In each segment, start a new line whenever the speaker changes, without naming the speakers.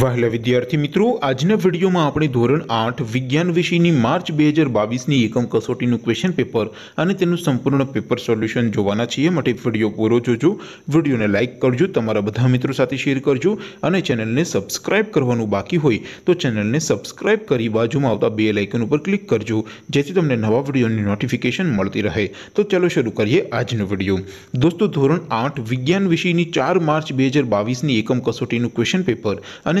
વહેલા વિદ્યાર્થી મિત્રો આજના વિડીયોમાં આપણે ધોરણ આઠ વિજ્ઞાન વિષયની માર્ચ બે હજાર બાવીસની એકમ કસોટીનું ક્વેશ્ચન પેપર અને તેનું સંપૂર્ણ પેપર સોલ્યુશન જોવાના છીએ માટે વિડીયો પૂરો જોજો વિડીયોને લાઇક કરજો તમારા બધા મિત્રો સાથે શેર કરજો અને ચેનલને સબસ્ક્રાઇબ કરવાનું બાકી હોય તો ચેનલને સબસ્ક્રાઇબ કરી બાજુમાં આવતા બે લાઇકન ઉપર ક્લિક કરજો જેથી તમને નવા વિડીયોની નોટિફિકેશન મળતી રહે તો ચાલો શરૂ કરીએ આજનો વિડીયો દોસ્તો ધોરણ આઠ વિજ્ઞાન વિષયની ચાર માર્ચ બે હજાર બાવીસની એકમ કસોટીનું ક્વેશ્ચન પેપર અને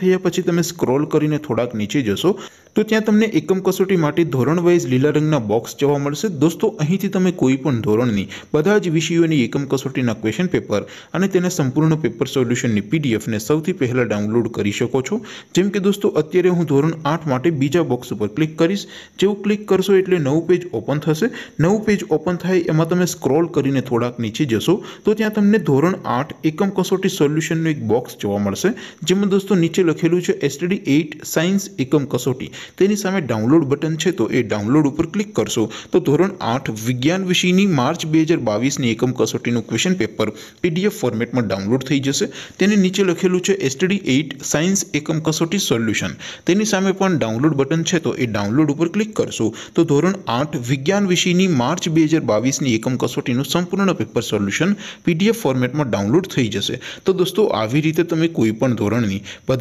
ત્યાં પછી તમે સ્ક્રોલ કરીને થોડાક નીચે જશો તો ત્યાં તમને એકમ કસોટી માટે ધોરણ वाइज લીલા રંગનો બોક્સ જોવા મળશે દોસ્તો અહીંથી તમે કોઈ પણ ધોરણની બધા જ વિષયોની એકમ કસોટીના ક્વેશ્ચન પેપર અને તેના સંપૂર્ણ પેપર સોલ્યુશનની પીડીએફ ને સૌથી પહેલા ડાઉનલોડ કરી શકો છો જેમ કે દોસ્તો અત્યારે હું ધોરણ 8 માટે બીજા બોક્સ ઉપર ક્લિક કરશો જેવું ક્લિક કરશો એટલે નવો પેજ ઓપન થશે નવો પેજ ઓપન થાય એમાં તમે સ્ક્રોલ કરીને થોડાક નીચે જશો તો ત્યાં તમને ધોરણ 8 એકમ કસોટી સોલ્યુશનનો એક બોક્સ જોવા મળશે જેમ હું દોસ્તો જે લખેલું છે STD 8 સાયન્સ એકમ કસોટી તેની સામે ડાઉનલોડ બટન છે તો એ ડાઉનલોડ ઉપર ક્લિક કરશો તો ધોરણ 8 વિજ્ઞાન વિષયની માર્ચ 2022 ની એકમ કસોટી નું ક્વેશ્ચન પેપર PDF ફોર્મેટમાં ડાઉનલોડ થઈ જશે તેની નીચે લખેલું છે STD 8 સાયન્સ એકમ કસોટી સોલ્યુશન તેની સામે પણ ડાઉનલોડ બટન છે તો એ ડાઉનલોડ ઉપર ક્લિક કરશો તો ધોરણ 8 વિજ્ઞાન વિષયની માર્ચ 2022 ની એકમ કસોટી નું સંપૂર્ણ પેપર સોલ્યુશન PDF ફોર્મેટમાં ડાઉનલોડ થઈ જશે તો દોસ્તો આવી રીતે તમે કોઈપણ ધોરણની